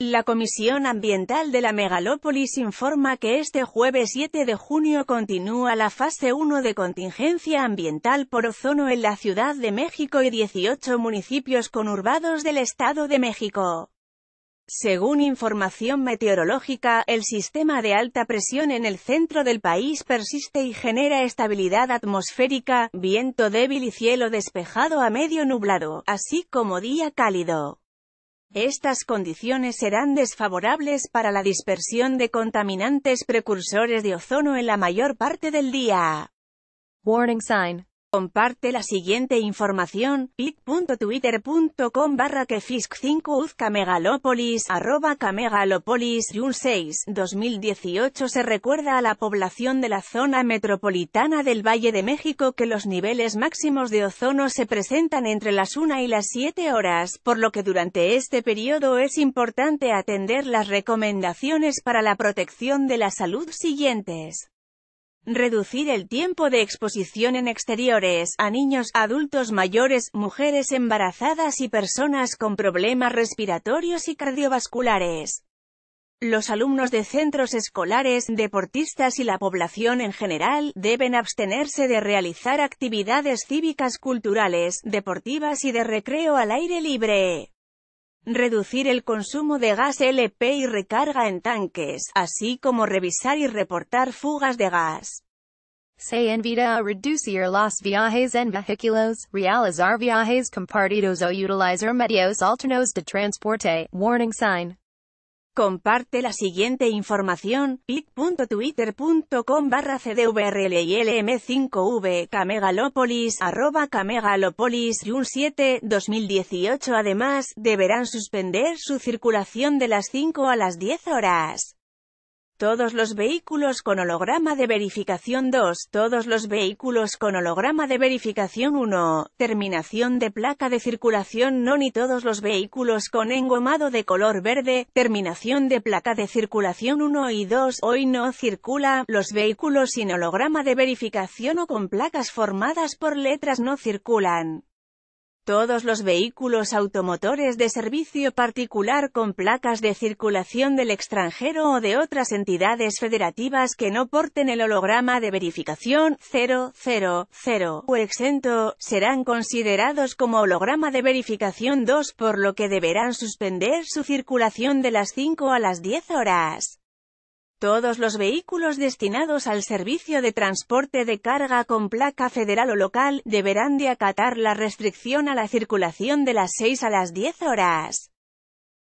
La Comisión Ambiental de la Megalópolis informa que este jueves 7 de junio continúa la fase 1 de contingencia ambiental por ozono en la Ciudad de México y 18 municipios conurbados del Estado de México. Según información meteorológica, el sistema de alta presión en el centro del país persiste y genera estabilidad atmosférica, viento débil y cielo despejado a medio nublado, así como día cálido. Estas condiciones serán desfavorables para la dispersión de contaminantes precursores de ozono en la mayor parte del día. Warning sign. Comparte la siguiente información, pic.twitter.com barra kefisk 5 uzca megalópolis, arroba camegalopolis, 6, 2018 se recuerda a la población de la zona metropolitana del Valle de México que los niveles máximos de ozono se presentan entre las 1 y las 7 horas, por lo que durante este periodo es importante atender las recomendaciones para la protección de la salud siguientes. Reducir el tiempo de exposición en exteriores, a niños, adultos mayores, mujeres embarazadas y personas con problemas respiratorios y cardiovasculares. Los alumnos de centros escolares, deportistas y la población en general, deben abstenerse de realizar actividades cívicas culturales, deportivas y de recreo al aire libre reducir el consumo de gas LP y recarga en tanques, así como revisar y reportar fugas de gas. Se invita a reducir los viajes en vehículos, realizar viajes compartidos o utilizar medios alternos de transporte, warning sign. Comparte la siguiente información, pic.twitter.com barra lm 5 v camegalopolis, arroba camegalopolis, un 7, 2018 Además, deberán suspender su circulación de las 5 a las 10 horas. Todos los vehículos con holograma de verificación 2, todos los vehículos con holograma de verificación 1, terminación de placa de circulación no ni todos los vehículos con engomado de color verde, terminación de placa de circulación 1 y 2, hoy no circula, los vehículos sin holograma de verificación o con placas formadas por letras no circulan. Todos los vehículos automotores de servicio particular con placas de circulación del extranjero o de otras entidades federativas que no porten el holograma de verificación 000 o exento, serán considerados como holograma de verificación 2 por lo que deberán suspender su circulación de las 5 a las 10 horas. Todos los vehículos destinados al servicio de transporte de carga con placa federal o local deberán de acatar la restricción a la circulación de las 6 a las 10 horas.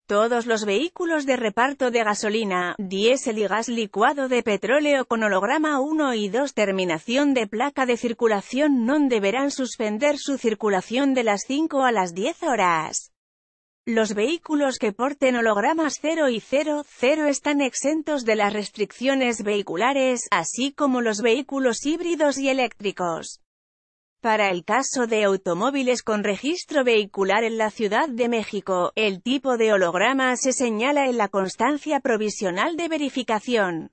Todos los vehículos de reparto de gasolina, diésel y gas licuado de petróleo con holograma 1 y 2 terminación de placa de circulación no deberán suspender su circulación de las 5 a las 10 horas. Los vehículos que porten hologramas 0 y 00 están exentos de las restricciones vehiculares, así como los vehículos híbridos y eléctricos. Para el caso de automóviles con registro vehicular en la Ciudad de México, el tipo de holograma se señala en la constancia provisional de verificación.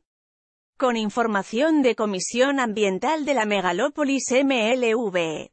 Con información de Comisión Ambiental de la Megalópolis MLV.